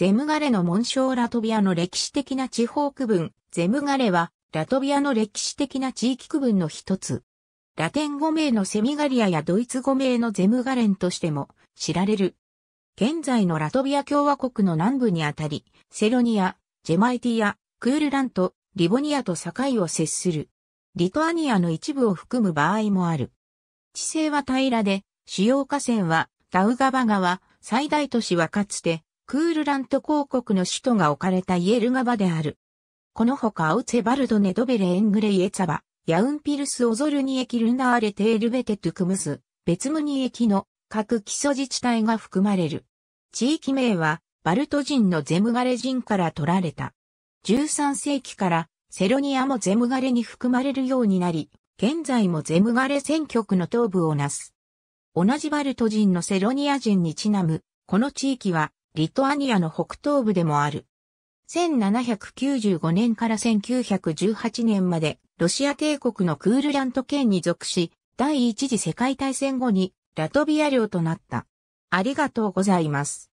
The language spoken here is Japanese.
ゼムガレの紋章ラトビアの歴史的な地方区分、ゼムガレは、ラトビアの歴史的な地域区分の一つ。ラテン語名のセミガリアやドイツ語名のゼムガレンとしても知られる。現在のラトビア共和国の南部にあたり、セロニア、ジェマイティア、クールラント、リボニアと境を接する。リトアニアの一部を含む場合もある。地勢は平らで、主要河川はダウガバ川、最大都市はかつてクールラント公国の首都が置かれたイエルガバである。このほかアウツェバルドネドベレエングレイエツァバ、ヤウンピルスオゾルニエキルナーレテールベテトゥクムス、ベツムニエキの各基礎自治体が含まれる。地域名はバルト人のゼムガレ人から取られた。13世紀からセロニアもゼムガレに含まれるようになり、現在もゼムガレ選挙区の東部をなす。同じバルト人のセロニア人にちなむ、この地域はリトアニアの北東部でもある。1795年から1918年まで、ロシア帝国のクールラント県に属し、第一次世界大戦後にラトビア領となった。ありがとうございます。